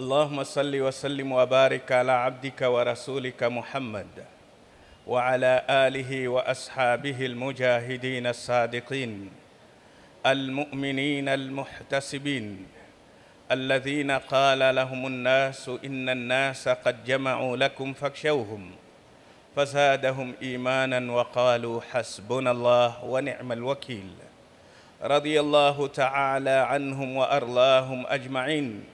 اللهم صل وسلم وبارك على عبدك ورسولك محمد وعلى اله واصحابه المجاهدين الصادقين المؤمنين المحتسبين الذين قال لهم الناس ان الناس قد جمعوا لكم فاكشوهم فزادهم ايمانا وقالوا حسبنا الله ونعم الوكيل رضي الله تعالى عنهم وارضاهم اجمعين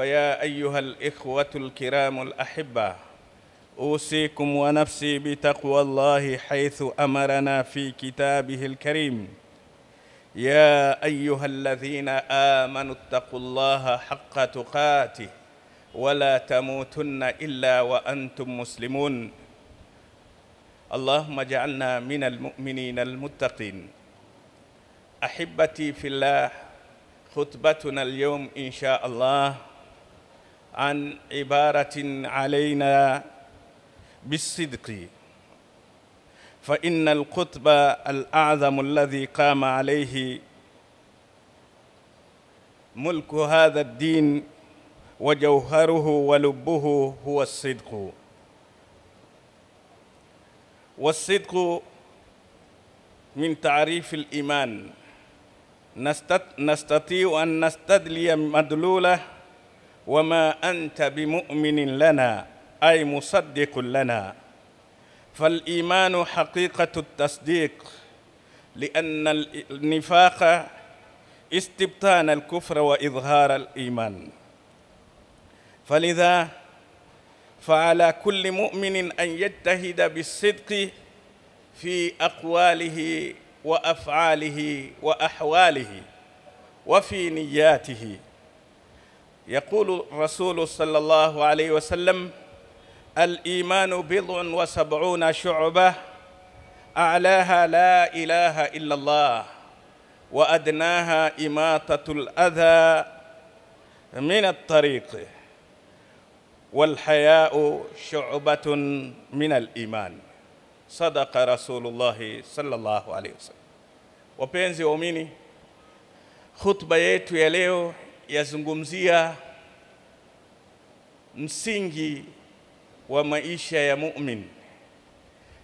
فيا أيها الإخوة الكرام الأحبة أوصيكم ونفسي بتقوى الله حيث أمرنا في كتابه الكريم يا أيها الذين آمنوا اتقوا الله حق تقاته ولا تموتن إلا وأنتم مسلمون اللهم اجعلنا من المؤمنين المتقين أحبتي في الله خطبتنا اليوم إن شاء الله عن عبارة علينا بالصدق فإن القطب الأعظم الذي قام عليه ملك هذا الدين وجوهره ولبه هو الصدق والصدق من تعريف الإيمان نستطيع أن نستدلي مدلوله وما أنت بمؤمن لنا أي مصدق لنا فالإيمان حقيقة التصديق لأن النفاق استبطان الكفر وإظهار الإيمان فلذا فعلى كل مؤمن أن يجتهد بالصدق في أقواله وأفعاله وأحواله وفي نياته يقول الرسول صلى الله عليه وسلم الإيمان بضع وسبعون شعبة أعلاها لا إله إلا الله وأدناها إماتة الأذى من الطريق والحياء شعبة من الإيمان صدق رسول الله صلى الله عليه وسلم. وبينزي waumini, خطبة يتو ya yazungumzia msingi wa maisha ya mumin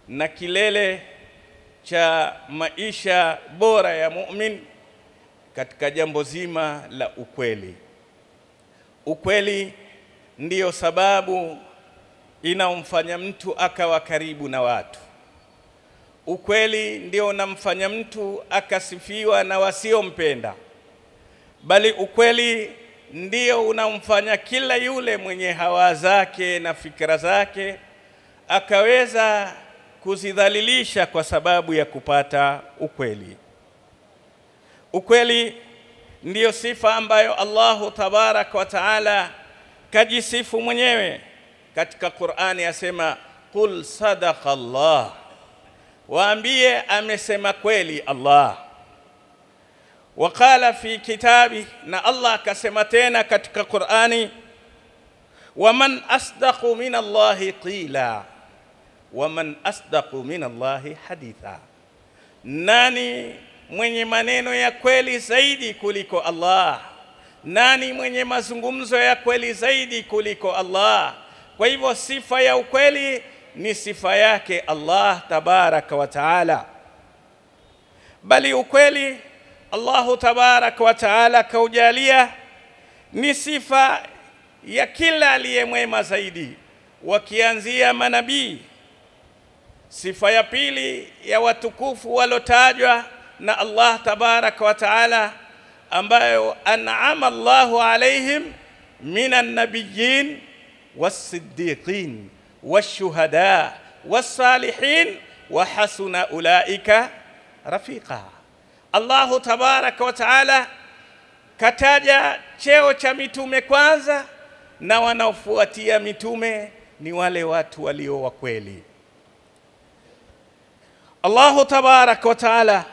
na kilele cha maisha bora ya mumin katika jambo zima la ukweli. Ukweli ndiyo sababu inaomfanya mtu akawa karibu na watu. Ukweli ndio unamfanya mtu akasifiwa na wasiompenda bali ukweli ndio unamfanya kila yule mwenye hawa zake na fikra zake akaweza kuzidhalilisha kwa sababu ya kupata ukweli. Ukweli ndiyo sifa ambayo Allahu tabaraka wa taala kajisifu mwenyewe katika Qur'ani, asema qul sadaqa Allah, waambie amesema kweli Allah Waqala fi kitabi, na Allah akasema tena katika Qur'ani, waman asdaqu min Allahi qila, waman asdaqu min Allahi haditha, nani mwenye maneno ya kweli zaidi kuliko Allah? Nani mwenye mazungumzo ya kweli zaidi kuliko Allah? Kwa hivyo sifa ya ukweli ni sifa yake Allah tabaraka wa taala, bali ukweli Allahu tabaraka wa taala kaujalia ni sifa ya kila mwema zaidi, wakianzia manabii. Sifa ya pili ya watukufu walotajwa na Allah tabaraka wa taala ambayo an'ama Allahu alaihim minan nabiyyin was-siddiqin wash-shuhada was-salihin wa hasuna ulaika rafiqa Allahu tabaraka wa taala kataja cheo cha mitume kwanza, na wanaofuatia mitume ni wale watu walio wa kweli. Allahu tabaraka wa taala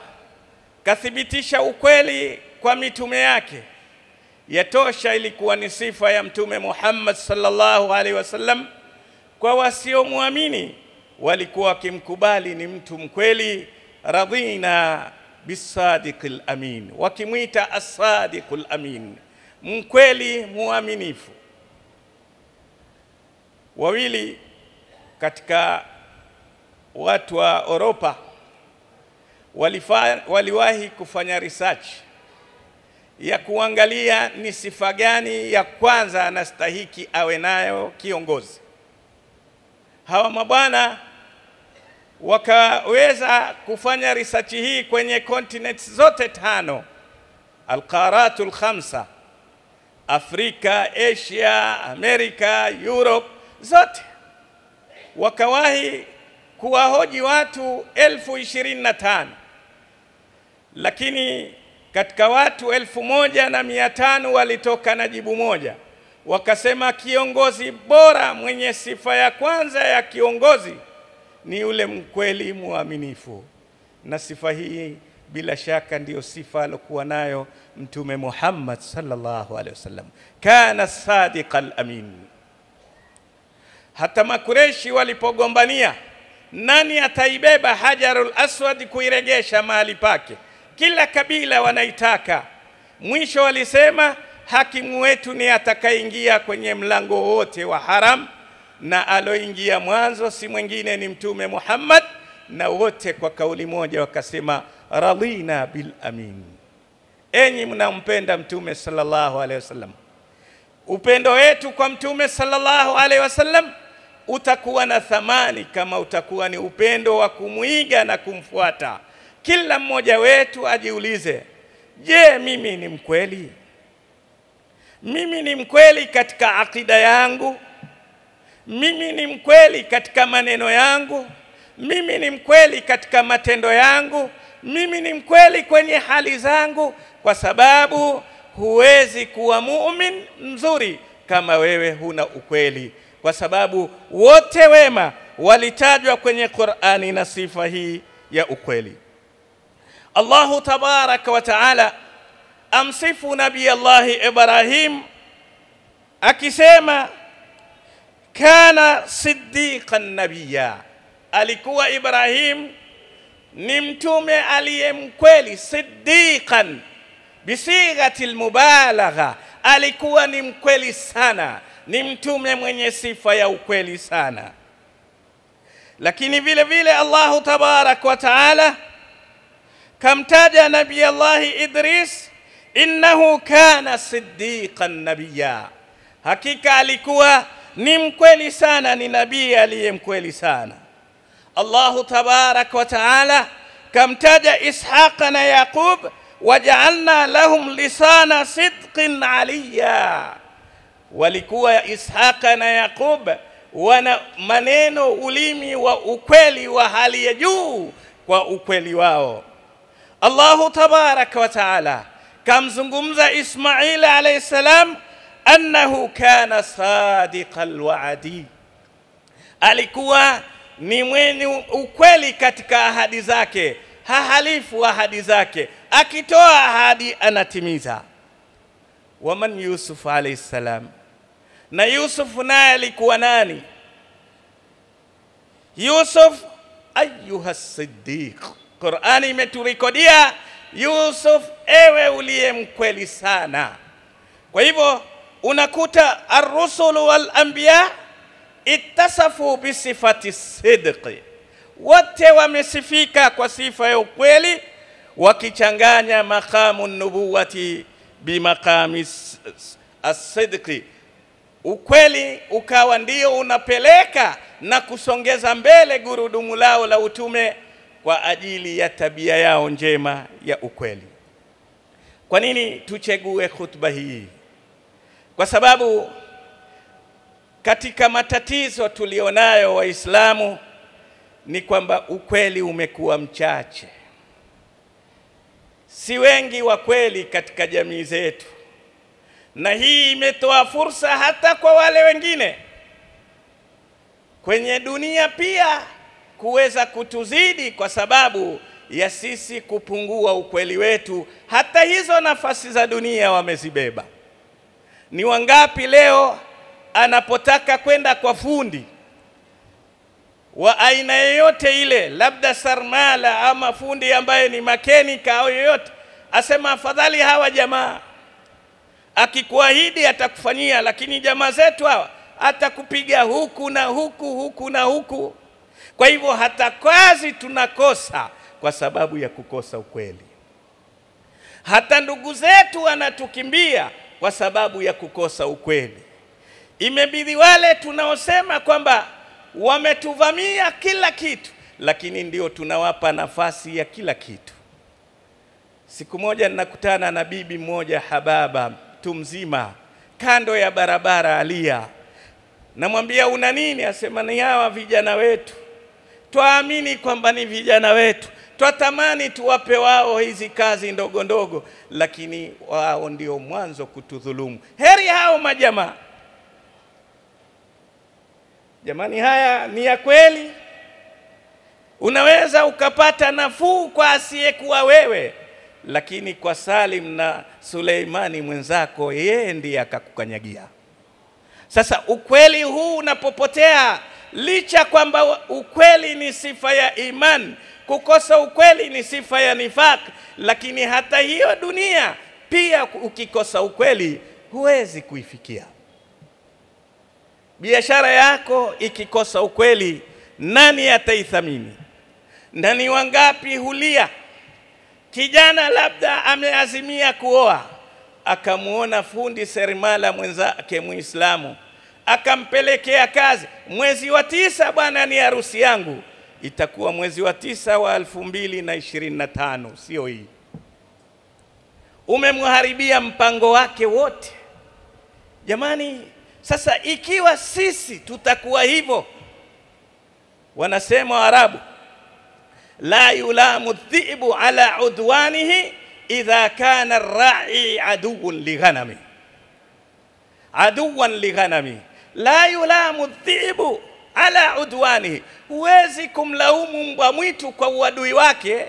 kathibitisha ukweli kwa mitume yake. Yatosha ilikuwa ni sifa ya Mtume Muhammad sallallahu alaihi wasallam. Kwa wasiomwamini walikuwa wakimkubali ni mtu mkweli, radhina bisadiqil amin, wakimwita asadiqul amin, mkweli muaminifu. Wawili katika watu wa Europa walifa, waliwahi kufanya research ya kuangalia ni sifa gani ya kwanza anastahiki awe nayo kiongozi. Hawa mabwana wakaweza kufanya research hii kwenye continent zote tano, alqaratul khamsa, Afrika, Asia, Amerika, Europe zote, wakawahi kuwahoji watu elfu ishirini na tano lakini katika watu elfu moja na mia tano walitoka na jibu moja, wakasema kiongozi bora mwenye sifa ya kwanza ya kiongozi ni yule mkweli mwaminifu, na sifa hii bila shaka ndiyo sifa alokuwa nayo Mtume Muhammad sallallahu alaihi wasallam, kana sadiqa alamin. Hata Makureshi walipogombania nani ataibeba hajarul aswad kuiregesha mahali pake, kila kabila wanaitaka. Mwisho walisema hakimu wetu ni atakayeingia kwenye mlango wote wa haram na aloingia mwanzo si mwingine ni Mtume Muhammad, na wote kwa kauli moja wakasema radina bil amin, enyi mnampenda Mtume sallallahu alaihi wasallam. Upendo wetu kwa Mtume sallallahu alaihi wasallam utakuwa na thamani kama utakuwa ni upendo wa kumwiga na kumfuata. Kila mmoja wetu ajiulize, je, mimi ni mkweli? Mimi ni mkweli katika akida yangu? mimi ni mkweli katika maneno yangu, mimi ni mkweli katika matendo yangu, mimi ni mkweli kwenye hali zangu, kwa sababu huwezi kuwa muumini mzuri kama wewe huna ukweli, kwa sababu wote wema walitajwa kwenye Qur'ani na sifa hii ya ukweli. Allahu tabaraka wa taala amsifu nabii Allahi Ibrahim akisema كان صديقا نبيا اليكو ابراهيم نمتومي اليم كويلي صديقا بصيغه المبالغه اليكو نم كويلي سانا نمتومي من يسيف يا كويلي سانا لكن vile vile الله تبارك وتعالى كم تاج نبي الله ادريس انه كان صديقا نبيا حقيقه اليكو ni mkweli sana, ni nabii aliye mkweli sana. Allahu tabarak wa taala kamtaja Ishaqa na Yaqub, wajaalna lahum lisana sidqin aliya, walikuwa Ishaqa na Yaqub wana maneno, ulimi wa ukweli wa hali ya juu kwa ukweli wao. Allahu tabaraka wa taala kamzungumza ismaili alayhi salam annahu kana sadiqal waadi, alikuwa ni mwenye ukweli katika ahadi zake, hahalifu ahadi zake, akitoa ahadi anatimiza. Waman Yusuf alayhi salam, na Yusuf naye alikuwa nani? Yusuf ayuha siddiq, Qurani imeturikodia Yusuf, ewe uliye mkweli sana. Kwa hivyo unakuta arrusulu wal anbiya ittasafu bisifati sidqi, wote wamesifika kwa sifa ya ukweli, wakichanganya maqamu nubuwati bimaqami asidqi, ukweli ukawa ndio unapeleka na kusongeza mbele gurudumu lao la utume kwa ajili ya tabia yao njema ya ukweli. Kwa nini tuchegue khutba hii? kwa sababu katika matatizo tulionayo Waislamu ni kwamba ukweli umekuwa mchache, si wengi wa kweli katika jamii zetu, na hii imetoa fursa hata kwa wale wengine kwenye dunia pia kuweza kutuzidi kwa sababu ya sisi kupungua ukweli wetu. Hata hizo nafasi za dunia wamezibeba. Ni wangapi leo anapotaka kwenda kwa fundi wa aina yoyote ile, labda sarmala ama fundi ambaye ni makenika au yoyote, asema afadhali hawa jamaa, akikuahidi atakufanyia, lakini jamaa zetu hawa atakupiga huku na huku huku na huku. Kwa hivyo hata kazi tunakosa kwa sababu ya kukosa ukweli. Hata ndugu zetu wanatukimbia kwa sababu ya kukosa ukweli. Imebidi wale tunaosema kwamba wametuvamia kila kitu, lakini ndio tunawapa nafasi ya kila kitu. Siku moja ninakutana na bibi mmoja hababa, mtu mzima, kando ya barabara alia. Namwambia una nini? Asema ni hawa vijana wetu, twaamini kwamba ni vijana wetu Twatamani tuwape wao hizi kazi ndogo ndogo, lakini wao ndio mwanzo kutudhulumu. Heri hao majamaa. Jamani, haya ni ya kweli. Unaweza ukapata nafuu kwa asiyekuwa wewe, lakini kwa Salim na Suleimani mwenzako, yeye ndiye akakukanyagia. Sasa ukweli huu unapopotea, licha kwamba ukweli ni sifa ya imani Kukosa ukweli ni sifa ya nifaq, lakini hata hiyo dunia pia ukikosa ukweli huwezi kuifikia. Biashara yako ikikosa ukweli, nani ataithamini? Na ni wangapi hulia? Kijana labda ameazimia kuoa, akamwona fundi seremala mwenzake Muislamu, akampelekea kazi, mwezi wa tisa bwana, ni harusi yangu itakuwa mwezi wa tisa wa elfu mbili na ishirini na tano, sio hii. Umemharibia mpango wake wote, jamani. Sasa ikiwa sisi tutakuwa hivyo, wanasema Waarabu, la yulamu dhibu ala udwanihi idha kana rai aduwan lighanami aduwan lighanami la yulamu dhibu ala udwani, huwezi kumlaumu mbwa mwitu kwa uadui wake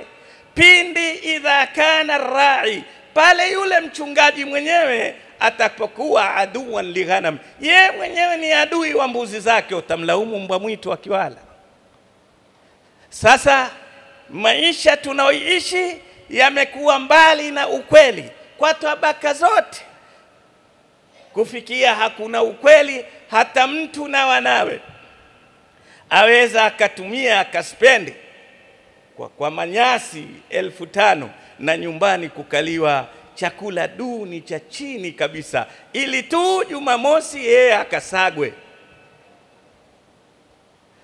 pindi idha kana rai, pale yule mchungaji mwenyewe atapokuwa aduan lighanam, ye mwenyewe ni adui wa mbuzi zake, utamlaumu mbwa mwitu akiwala? Sasa maisha tunaoishi yamekuwa mbali na ukweli kwa tabaka zote, kufikia hakuna ukweli hata mtu na wanawe aweza akatumia akaspendi kwa, kwa manyasi elfu tano na nyumbani kukaliwa chakula duni cha chini kabisa, ili tu Jumamosi yeye akasagwe.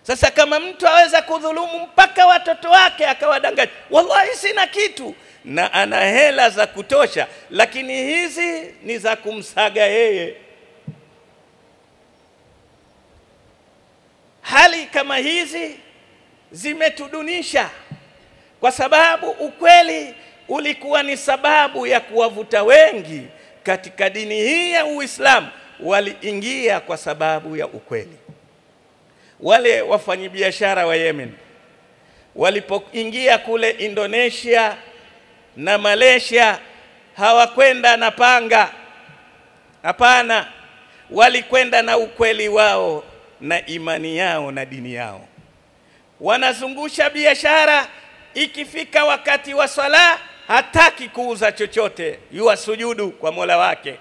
Sasa kama mtu aweza kudhulumu mpaka watoto wake akawadanganya, wallahi sina kitu, na ana hela za kutosha, lakini hizi ni za kumsaga yeye. Hali kama hizi zimetudunisha, kwa sababu ukweli ulikuwa ni sababu ya kuwavuta wengi katika dini hii ya Uislamu. Waliingia kwa sababu ya ukweli. Wale wafanyabiashara wa Yemen walipoingia kule Indonesia na Malaysia, hawakwenda na panga, hapana, walikwenda na ukweli wao na imani yao na dini yao. Wanazungusha biashara, ikifika wakati wa swala hataki kuuza chochote, yuwa sujudu kwa mola wake.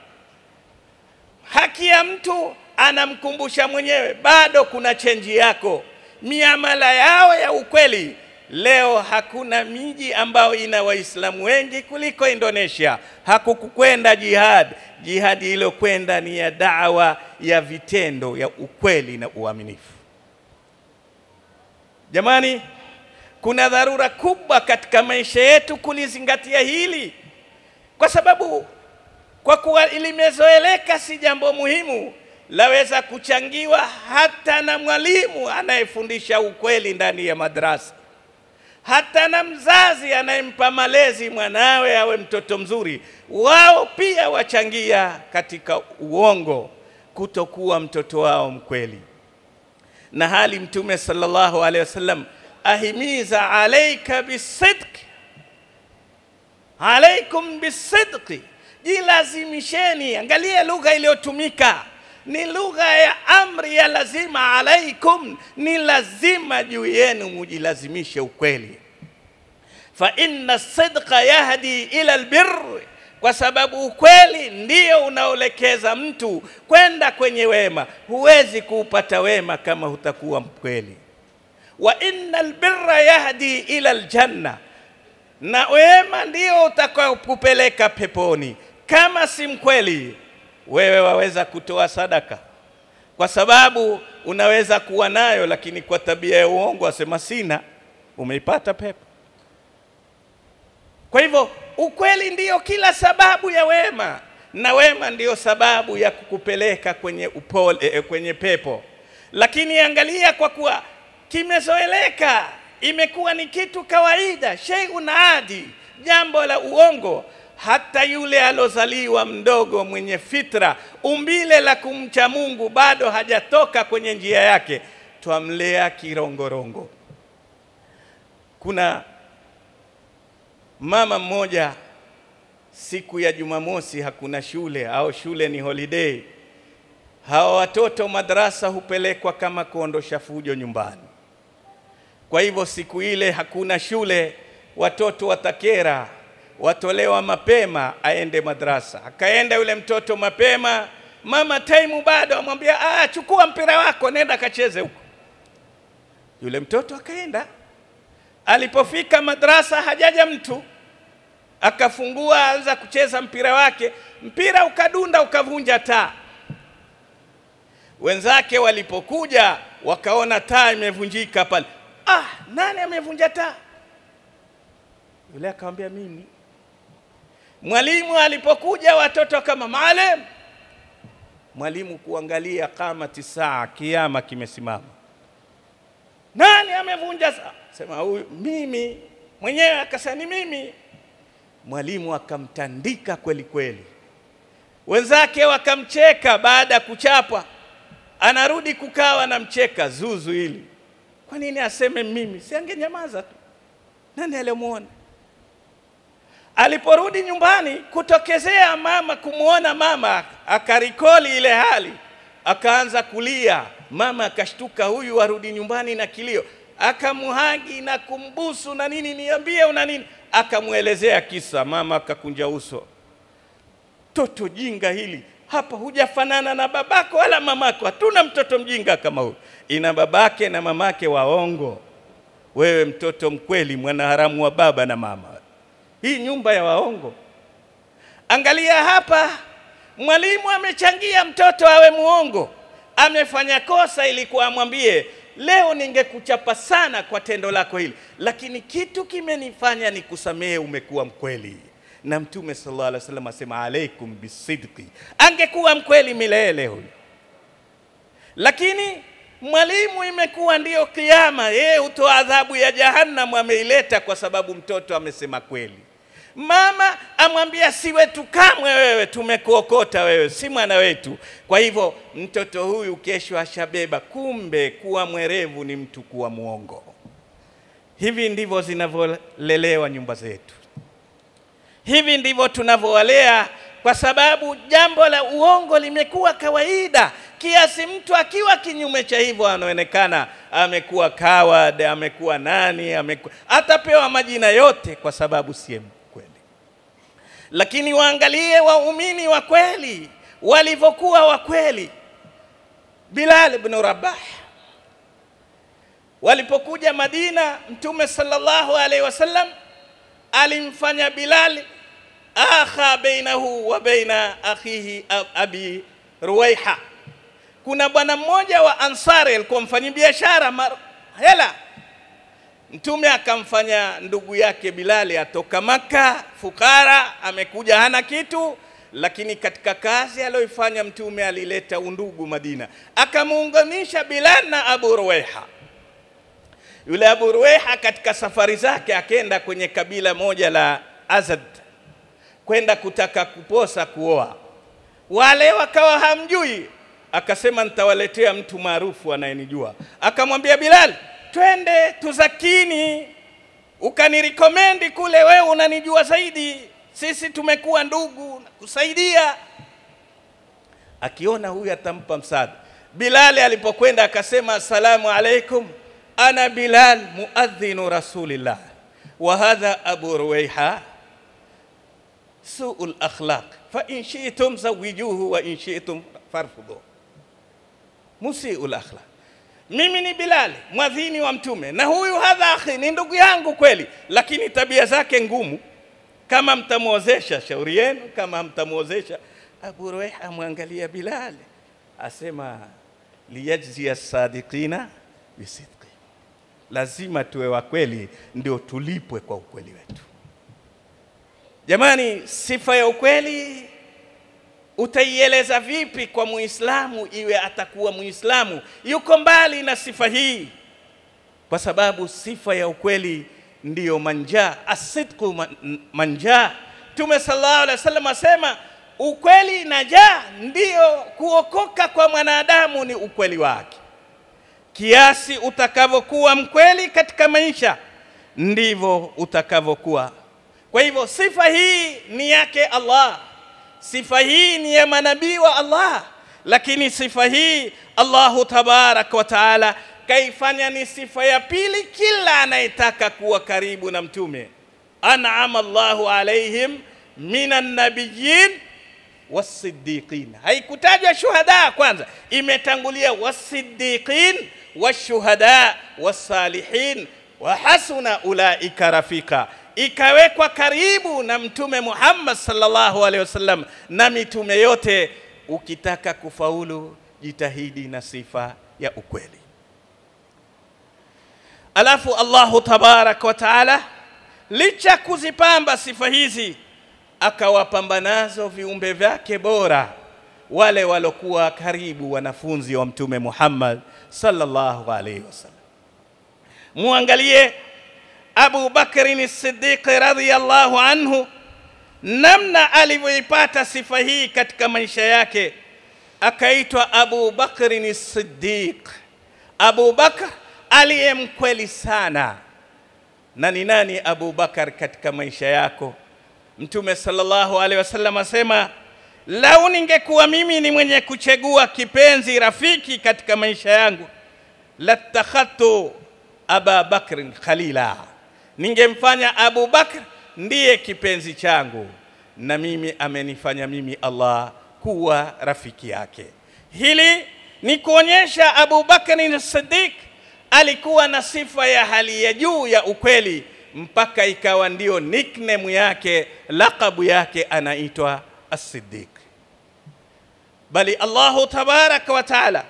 Haki ya mtu anamkumbusha mwenyewe, bado kuna chenji yako. Miamala yao ya ukweli Leo hakuna miji ambayo ina Waislamu wengi kuliko Indonesia. Hakukwenda jihad, jihadi iliyokwenda ni ya dawa ya vitendo ya ukweli na uaminifu. Jamani, kuna dharura kubwa katika maisha yetu kulizingatia hili, kwa sababu kwa kuwa limezoeleka, si jambo muhimu, laweza kuchangiwa hata na mwalimu anayefundisha ukweli ndani ya madrasa hata na mzazi anayempa malezi mwanawe awe mtoto mzuri, wao pia wachangia katika uongo, kutokuwa mtoto wao mkweli. Na hali Mtume sallallahu alaihi wasallam ahimiza, alaika bisidq, alaikum bisidqi, jilazimisheni. Angalia lugha iliyotumika ni lugha ya amri ya lazima, alaikum, ni lazima juu yenu mujilazimishe ukweli. Fa inna sidqa yahdi ila albir, kwa sababu ukweli ndio unaolekeza mtu kwenda kwenye wema. Huwezi kuupata wema kama hutakuwa mkweli. Wa inna albirra yahdi ila aljanna, na wema ndio utakaokupeleka peponi. Kama si mkweli wewe waweza kutoa sadaka, kwa sababu unaweza kuwa nayo, lakini kwa tabia ya uongo asema sina, umeipata pepo. Kwa hivyo ukweli ndiyo kila sababu ya wema, na wema ndiyo sababu ya kukupeleka kwenye upole, eh, eh, kwenye pepo. Lakini angalia, kwa kuwa kimezoeleka, imekuwa ni kitu kawaida, shay'un adi, jambo la uongo hata yule alozaliwa mdogo mwenye fitra, umbile la kumcha Mungu, bado hajatoka kwenye njia yake, twamlea kirongorongo. Kuna mama mmoja, siku ya Jumamosi hakuna shule au shule ni holiday, hawa watoto madrasa hupelekwa kama kuondosha fujo nyumbani. Kwa hivyo siku ile hakuna shule, watoto watakera watolewa mapema aende madrasa. Akaenda yule mtoto mapema, mama taimu bado, amwambia ah, chukua mpira wako nenda kacheze huko. Yule mtoto akaenda, alipofika madrasa hajaja mtu, akafungua anza kucheza mpira wake, mpira ukadunda ukavunja taa. Wenzake walipokuja wakaona taa imevunjika pale. Ah, nani amevunja taa? Yule akamwambia mimi. Mwalimu alipokuja watoto kama Maalim, mwalimu kuangalia kama tisaa, kiama kimesimama, nani amevunja saa? Sema huyu mimi mwenyewe, ni mimi. Mwalimu akamtandika kweli kweli, wenzake wakamcheka baada ya kuchapwa, anarudi kukawa namcheka zuzu hili. Kwa nini aseme mimi? Si angenyamaza tu. Nani aliyemuona? Aliporudi nyumbani kutokezea mama kumwona mama, akarikoli ile hali, akaanza kulia. Mama akashtuka, huyu arudi nyumbani na kilio, akamuhagi na kumbusu na nini, niambie una nini. Akamwelezea kisa, mama akakunja uso, toto jinga hili hapa, hujafanana na babako wala mamako, hatuna mtoto mjinga kama huyu. Ina babake na mamake waongo, wewe mtoto mkweli, mwanaharamu wa baba na mama hii nyumba ya waongo. Angalia hapa, mwalimu amechangia mtoto awe muongo, amefanya kosa, ilikuwa amwambie leo ningekuchapa sana kwa tendo lako hili, lakini kitu kimenifanya ni kusamehe umekuwa mkweli. Na Mtume sallallahu alaihi wasallam asema alaikum bisidqi, angekuwa mkweli milele huyo. Lakini mwalimu imekuwa ndiyo kiama, yeye hutoa adhabu ya jahannam ameileta kwa sababu mtoto amesema kweli. Mama amwambia si wetu kamwe, wewe tumekuokota wewe, si mwana wetu. Kwa hivyo mtoto huyu kesho ashabeba. Kumbe kuwa mwerevu ni mtu kuwa mwongo. Hivi ndivyo zinavyolelewa nyumba zetu, hivi ndivyo tunavyowalea, kwa sababu jambo la uongo limekuwa kawaida kiasi mtu akiwa kinyume cha hivyo anaonekana amekuwa coward, amekuwa nani, amekuwa atapewa majina yote kwa sababu si lakini waangalie waumini wa kweli walivyokuwa wa kweli. Bilal ibn Rabah walipokuja Madina, Mtume sallallahu alaihi wasallam alimfanya Bilal akha bainahu wa baina akhihi Abi Ruwaiha. Kuna bwana mmoja wa Ansari alikuwa biashara hela Mtume akamfanya ndugu yake Bilali atoka Maka fukara, amekuja hana kitu, lakini katika kazi aliyoifanya Mtume alileta undugu Madina, akamuunganisha Bilal na Abu Ruwaiha. Yule Abu Ruwaiha katika safari zake akenda kwenye kabila moja la Azad kwenda kutaka kuposa kuoa, wale wakawa hamjui, akasema nitawaletea mtu maarufu anayenijua. Akamwambia Bilal, twende tuzakini, ukanirikomendi kule, wewe unanijua zaidi, sisi tumekuwa ndugu, nakusaidia. Akiona huyu atampa msaada. Bilali alipokwenda akasema, assalamu alaikum, ana Bilal muadhinu rasulillah wa hadha abu ruwaiha suul akhlaq fa in shi'tum zawijuhu wa in shi'tum farfudu musiul akhlaq mimi ni Bilali mwadhini wa Mtume, na huyu hadha akhi ni ndugu yangu kweli, lakini tabia zake ngumu. Kama mtamwozesha, shauri yenu. Kama mtamwozesha, Abu Ruwayh amwangalia Bilali asema liyajzia sadiqina bisidqi, lazima tuwe wa kweli ndio tulipwe kwa ukweli wetu. Jamani, sifa ya ukweli utaieleza vipi kwa Muislamu iwe atakuwa Muislamu? Yuko mbali na sifa hii, kwa sababu sifa ya ukweli ndiyo manja, asidku man, manja. Mtume sallallahu alaihi wasallam asema ukweli na jaa ndiyo kuokoka kwa mwanadamu ni ukweli wake. Kiasi utakavyokuwa mkweli katika maisha, ndivyo utakavyokuwa. Kwa hivyo sifa hii ni yake Allah Sifa hii ni ya manabii wa Allah, lakini sifa hii Allahu tabaraka wa taala kaifanya ni sifa ya pili kila anayetaka kuwa karibu na mtume. An'ama Allahu alaihim minan nabiyyin wasiddiqin. Haikutajwa shuhada kwanza, imetangulia wasiddiqin washuhada wasalihin wa hasuna ulaika rafika ikawekwa karibu na Mtume Muhammad sallallahu alaihi wasallam na mitume yote. Ukitaka kufaulu, jitahidi na sifa ya ukweli. Alafu Allahu tabaraka wa taala, licha kuzipamba sifa hizi, akawapamba nazo viumbe vyake bora, wale walokuwa karibu wanafunzi wa Mtume Muhammad sallallahu alaihi wasallam. Muangalie Abu Bakrin Siddiqi radhiyallahu anhu, namna alivyoipata sifa hii katika maisha yake, akaitwa Abu Bakrin Siddiq, Abu Bakr aliye mkweli sana. Na ni nani Abu Bakar katika maisha yako? Mtume sallallahu alaihi wasallam asema, lau ningekuwa mimi ni mwenye kuchagua kipenzi rafiki katika maisha yangu latakhadtu Aba Bakrin khalila ningemfanya Abu Bakr ndiye kipenzi changu, na mimi amenifanya mimi Allah kuwa rafiki yake. Hili ni kuonyesha Abu Bakr Siddiq alikuwa na sifa ya hali ya juu ya ukweli, mpaka ikawa ndiyo nickname yake, lakabu yake, anaitwa As-Siddiq. Bali Allahu tabaraka wa taala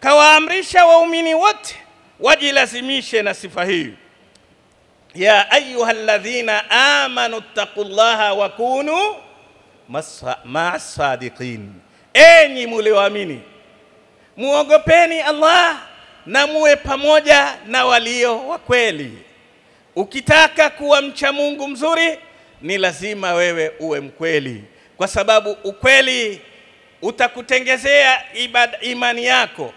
kawaamrisha waumini wote wajilazimishe na sifa hii ya ayuha ladhina amanu taqullaha wa kunu masadiqin, enyi mulioamini muogopeni Allah na muwe pamoja na walio wa kweli. Ukitaka kuwa mcha Mungu mzuri, ni lazima wewe uwe mkweli, kwa sababu ukweli utakutengezea ibada, imani yako.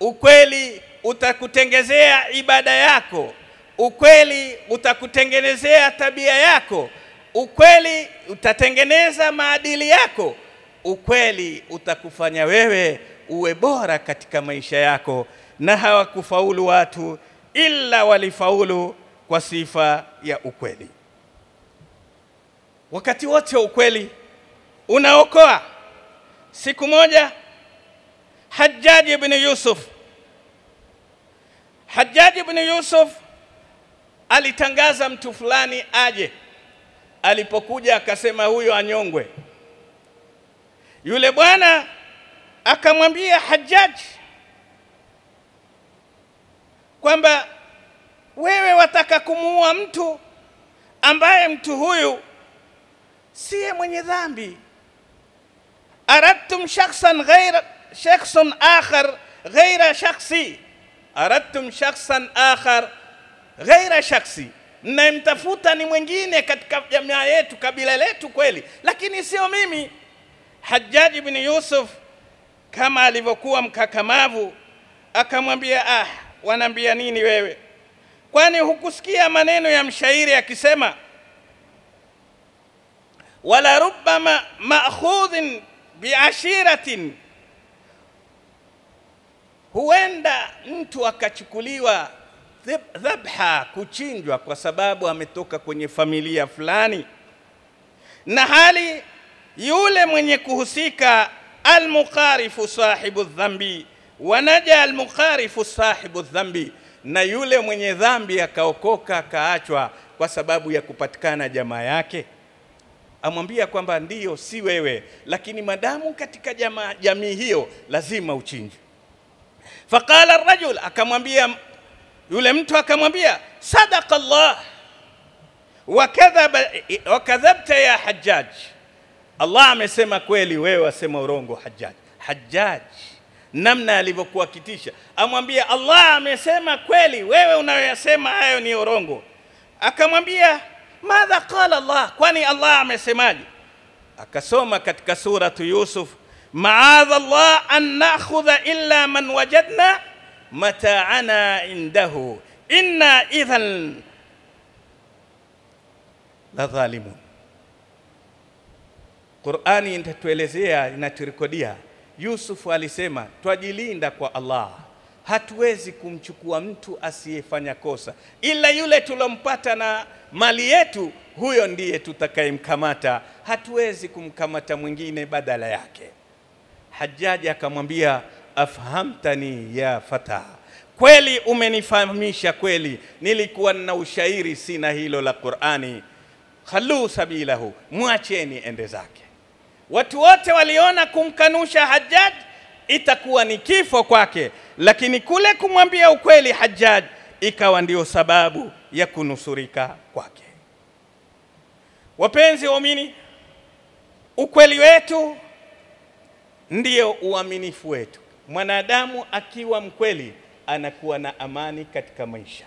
Ukweli utakutengezea ibada yako ukweli utakutengenezea tabia yako, ukweli utatengeneza maadili yako, ukweli utakufanya wewe uwe bora katika maisha yako. Na hawakufaulu watu ila walifaulu kwa sifa ya ukweli. Wakati wote ukweli unaokoa. Siku moja hajaji ibn Yusuf hajaji ibn Yusuf alitangaza mtu fulani aje, alipokuja akasema huyo anyongwe. Yule bwana akamwambia Hajjaj kwamba wewe wataka kumuua mtu ambaye mtu huyu siye mwenye dhambi, aradtum shakhsan ghaira shakhsun akhar ghaira shakhsi, aradtum shakhsan akhar ghaira shaksi, mnayemtafuta ni mwingine katika jamaa yetu, kabila letu kweli, lakini sio mimi. Hajjaji bin Yusuf kama alivyokuwa mkakamavu, akamwambia ah, wanaambia nini wewe? Kwani hukusikia maneno ya mshairi akisema wala rubbama ma'khudhin biashiratin, huenda mtu akachukuliwa dhabha, kuchinjwa kwa sababu ametoka kwenye familia fulani, na hali yule mwenye kuhusika almuqarifu sahibu dhambi, wanaja almuqarifu sahibu dhambi, na yule mwenye dhambi akaokoka akaachwa kwa sababu ya kupatikana jamaa yake amwambia kwamba ndiyo, si wewe, lakini madamu katika jamii hiyo lazima uchinje. Faqala rajul, akamwambia yule mtu akamwambia sadaka Allah wakadhabta ya Hajjaj, Allah amesema kweli, wewe wasema urongo. Hajjaj Hajjaj namna alivyokuwa kitisha, amwambia Allah amesema kweli, wewe unayoyasema hayo ni urongo. Akamwambia madha qala Allah, kwani Allah amesemaje? Akasoma katika suratu Yusuf, maadha Allah an nakhudha illa man wajadna mataana indahu inna idhan la dhalimun. Qurani inatuelezea inaturekodia, Yusufu alisema twajilinda kwa Allah, hatuwezi kumchukua mtu asiyefanya kosa, ila yule tulompata na mali yetu, huyo ndiye tutakayemkamata. Hatuwezi kumkamata mwingine badala yake. hajjaji akamwambia afhamtani ya fata, kweli umenifahamisha kweli. Nilikuwa na ushairi sina hilo la Qur'ani. Khalu sabilahu, mwacheni ende zake. Watu wote waliona kumkanusha Hajjaj itakuwa ni kifo kwake, lakini kule kumwambia ukweli Hajjaj ikawa ndio sababu ya kunusurika kwake. Wapenzi waumini, ukweli wetu ndio uaminifu wetu. Mwanadamu akiwa mkweli anakuwa na amani katika maisha,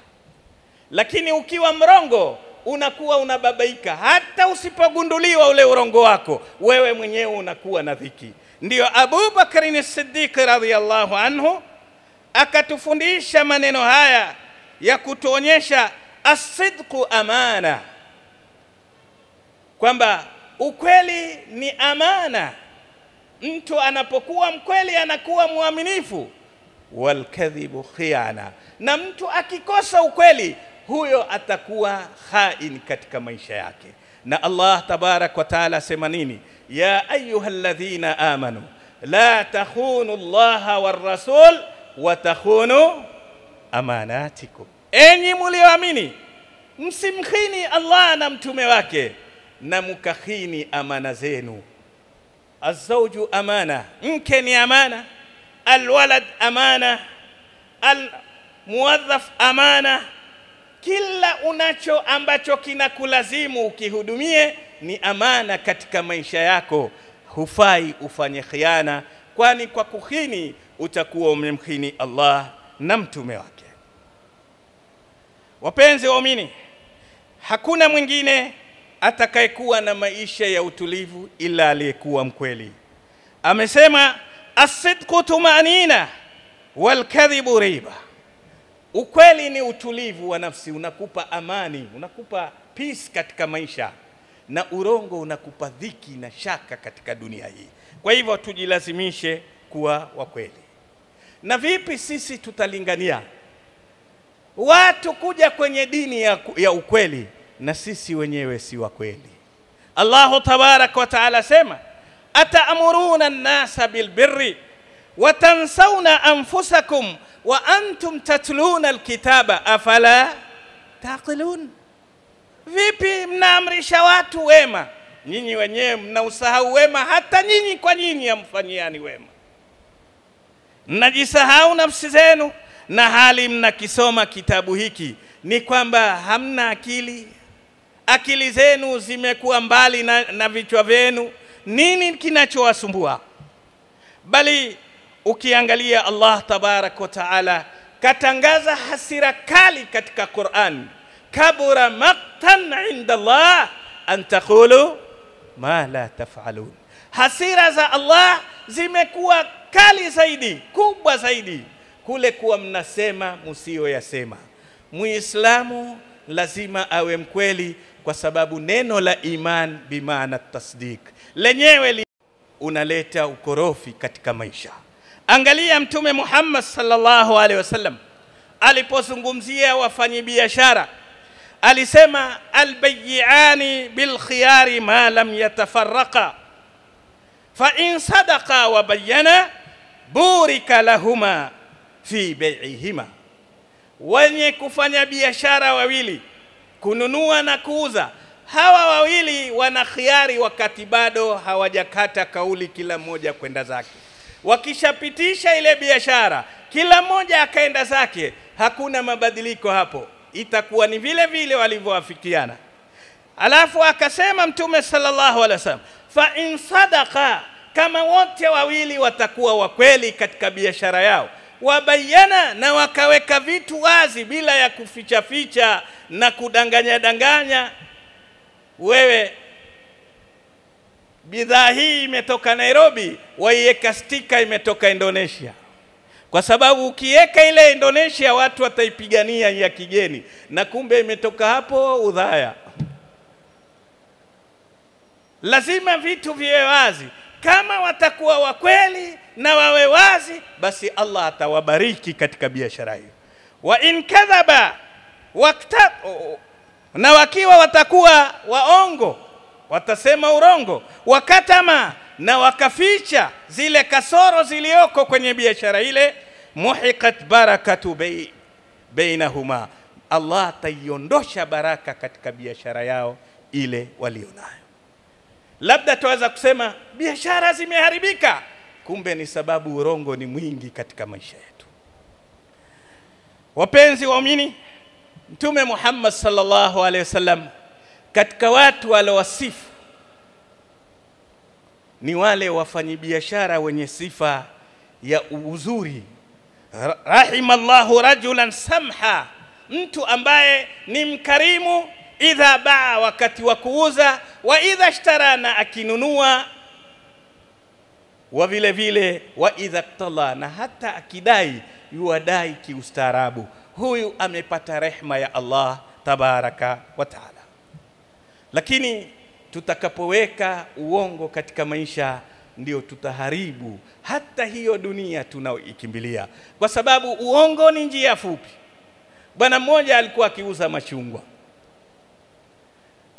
lakini ukiwa mrongo unakuwa unababaika. Hata usipogunduliwa ule urongo wako, wewe mwenyewe unakuwa na dhiki. Ndiyo Abu Bakrin Siddiq radhiyallahu anhu akatufundisha maneno haya ya kutuonyesha asidqu amana, kwamba ukweli ni amana. Mtu anapokuwa mkweli anakuwa mwaminifu, walkadhibu khiana, na mtu akikosa ukweli huyo atakuwa hain katika maisha yake. Na Allah tabarak wa taala asema nini? Ya ayuha ladhina amanu la takhunu llaha warasul watakhunu amanatikum, enyi mulioamini msimkhini Allah na mtume wake na mukakhini amana zenu. Azawju amana, mke ni amana. Alwalad amana, almuwadhaf amana. Kila unacho ambacho kinakulazimu ukihudumie ni amana katika maisha yako, hufai ufanye khiana, kwani kwa kuhini utakuwa umemhini Allah na mtume wake. Wapenzi waumini, hakuna mwingine atakayekuwa na maisha ya utulivu ila aliyekuwa mkweli. Amesema asidqu tumanina walkadhibu riba, ukweli ni utulivu wa nafsi, unakupa amani, unakupa peace katika maisha, na urongo unakupa dhiki na shaka katika dunia hii. Kwa hivyo tujilazimishe kuwa wa kweli. Na vipi sisi tutalingania watu kuja kwenye dini ya, ya ukweli na sisi wenyewe si wa kweli. Allahu tabaraka wa taala asema, ataamuruna nnasa bilbirri wa tansauna anfusakum wa antum tatluna alkitaba afala taqilun, vipi mnaamrisha watu wema nyinyi wenyewe mnausahau wema, hata nyinyi kwa nyinyi hamfanyiani wema. Mnajisahau nafsi zenu, na hali mnakisoma kitabu hiki ni kwamba hamna akili, akili zenu zimekuwa mbali na, na vichwa vyenu. Nini kinachowasumbua? Bali ukiangalia Allah tabarak wa taala katangaza hasira kali katika Qur'an, kabura maqtan inda Allah an taqulu ma la tafalun, hasira za Allah zimekuwa kali zaidi, kubwa zaidi kule kuwa mnasema yasema Muislamu lazima awe mkweli kwa sababu neno la iman bimaana tasdik lenyewe li unaleta ukorofi katika maisha. Angalia Mtume Muhammad sallallahu alaihi wasallam alipozungumzia wafanyibiashara alisema, albayiani bilkhiyari ma lam yatafarraqa fa in sadaqa wa bayyana burika lahuma fi bai'ihima, wenye kufanya biashara wawili kununua na kuuza. Hawa wawili wana khiari wakati bado hawajakata kauli, kila mmoja kwenda zake. Wakishapitisha ile biashara, kila mmoja akaenda zake, hakuna mabadiliko hapo, itakuwa ni vile vile walivyoafikiana. Alafu akasema Mtume sallallahu alaihi wasallam, fa in sadaqa, kama wote wawili watakuwa wakweli katika biashara yao wabayana na wakaweka vitu wazi bila ya kuficha ficha na kudanganya danganya. Wewe bidhaa hii imetoka Nairobi, waiweka stika imetoka Indonesia, kwa sababu ukiweka ile Indonesia watu wataipigania ya kigeni, na kumbe imetoka hapo udhaya. Lazima vitu viwe wazi. Kama watakuwa wakweli na wawe wazi, basi Allah atawabariki katika biashara hiyo. Wa in kadhaba wakta, na wakiwa watakuwa waongo, watasema urongo, wakatama na wakaficha zile kasoro ziliyoko kwenye biashara ile, muhiqat barakatu bei, bainahuma, Allah ataiondosha baraka katika biashara yao ile walionayo. Labda twaweza kusema biashara zimeharibika, kumbe ni sababu urongo ni mwingi katika maisha yetu. Wapenzi waumini, Mtume Muhammad sallallahu alaihi wasallam katika watu waliowasifu ni wale wafanyibiashara wenye sifa ya uzuri. Rahimallahu rajulan samha, mtu ambaye ni mkarimu idha baa, wakati wa kuuza wa idha ashtara, na akinunua, wa vile vile wa idha ktala, na hata akidai, yuwadai kiustaarabu. Huyu amepata rehma ya Allah tabaraka wa taala. Lakini tutakapoweka uongo katika maisha ndio tutaharibu hata hiyo dunia tunaoikimbilia, kwa sababu uongo ni njia fupi. Bwana mmoja alikuwa akiuza machungwa,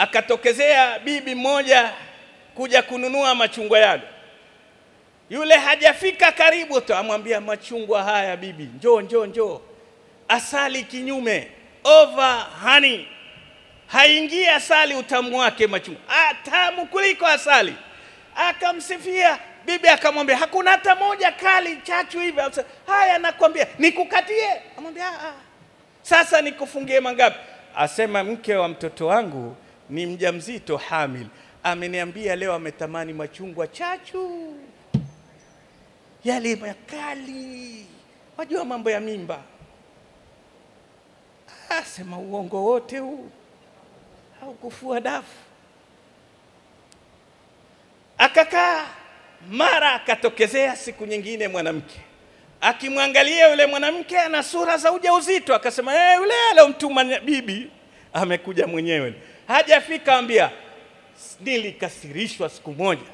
akatokezea bibi mmoja kuja kununua machungwa yale. Yule hajafika karibu tu, amwambia machungwa haya bibi, njoo njoo njoo. Asali kinyume, over honey, haingii asali utamu wake machungwa, ah, tamu kuliko asali. Akamsifia bibi, akamwambia hakuna hata moja kali chachu hivi. Haya, nakwambia nikukatie. Amwambia ah, ah, sasa nikufungie mangapi? Asema mke wa mtoto wangu ni mjamzito hamil, ameniambia leo ametamani machungwa chachu yale makali, wajua mambo ya mimba. Asema uongo wote huu, kufua dafu. Akakaa mara akatokezea siku nyingine mwanamke akimwangalia yule mwanamke ana sura za ujauzito, akasema eh, yule, hey, aliyomtuma bibi amekuja mwenyewe hajafika ambia, nilikasirishwa siku moja,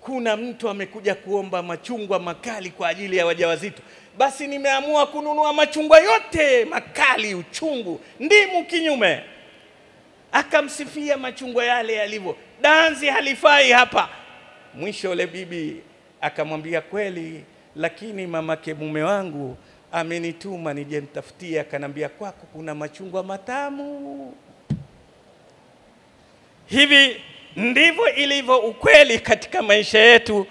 kuna mtu amekuja kuomba machungwa makali kwa ajili ya wajawazito, basi nimeamua kununua machungwa yote makali, uchungu, ndimu kinyume. Akamsifia machungwa yale yalivyo, danzi halifai hapa. Mwisho ule bibi akamwambia, kweli, lakini mamake mume wangu amenituma nije nitafutie, akanambia kwako kuna machungwa matamu. Hivi ndivyo ilivyo ukweli katika maisha yetu.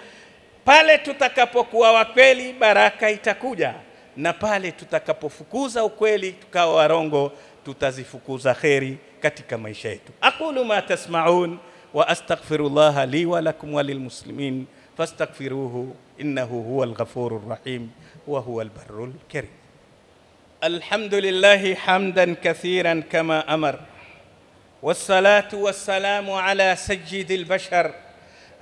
Pale tutakapokuwa wakweli, baraka itakuja, na pale tutakapofukuza ukweli tukawa warongo, tutazifukuza kheri katika maisha yetu. Aqulu ma tasmaun wa astaghfirullaha li wa lakum wa lilmuslimin fastaghfiruhu innahu huwal ghafurur rahim wa huwal barrul karim. Alhamdulillahi hamdan kathiran kama amara والصلاة والسلام على سجد البشر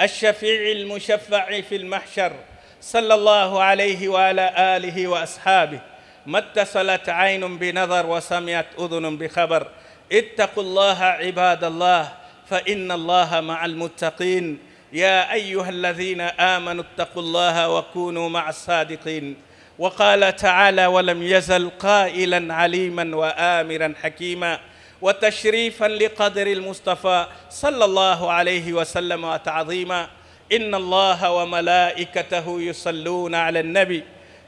الشفيع المشفع في المحشر صلى الله عليه وعلى آله وأصحابه ما اتصلت عين بنظر وسمعت أذن بخبر اتقوا الله عباد الله فإن الله مع المتقين يا أيها الذين آمنوا اتقوا الله وكونوا مع الصادقين وقال تعالى ولم يزل قائلا عليما وآمرا حكيما وتشريفا لقدر المصطفى صلى الله عليه وسلم وتعظيما إن الله وملائكته يصلون على النبي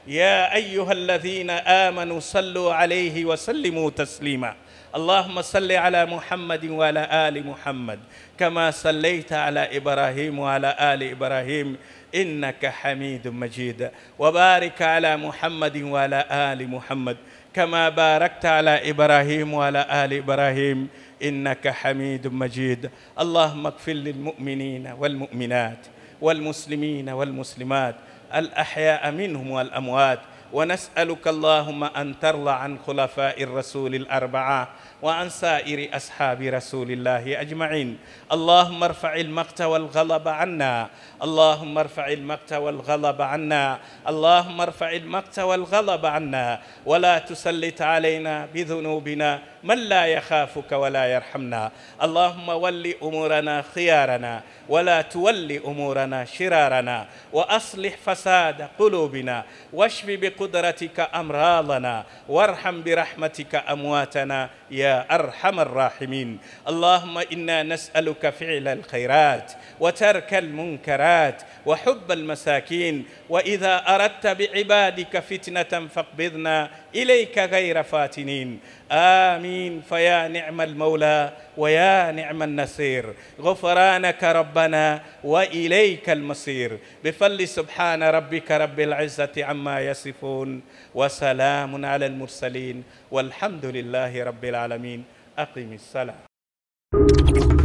يا أيها الذين آمنوا صلوا عليه وسلموا تسليما اللهم صل على محمد وعلى آل محمد كما صليت على إبراهيم وعلى آل إبراهيم إنك حميد مجيد وبارك على محمد وعلى آل محمد كما باركت على إبراهيم وعلى آل إبراهيم إنك حميد مجيد اللهم اغفر للمؤمنين والمؤمنات والمسلمين والمسلمات الأحياء منهم والأموات ونسألك اللهم أن ترضى عن خلفاء الرسول الأربعة وعن سائر أصحاب رسول الله أجمعين اللهم ارفع المقت والغضب عنا اللهم ارفع المقت والغضب عنا اللهم ارفع المقت والغضب عنا ولا تسلط علينا بذنوبنا من لا يخافك ولا يرحمنا اللهم ول امورنا خيارنا ولا تول امورنا شرارنا واصلح فساد قلوبنا واشف بقدرتك امراضنا وارحم برحمتك امواتنا يا أرحم الراحمين اللهم إنا نسألك فعل الخيرات وترك المنكرات وحب المساكين وإذا أردت بعبادك فتنة فاقبضنا إليك غير فاتنين آمين فيا نعم المولى ويا نعم النصير غفرانك ربنا واليك المصير بفضل سبحان ربك رب العزه عما يصفون وسلام على المرسلين والحمد لله رب العالمين اقم الصلاه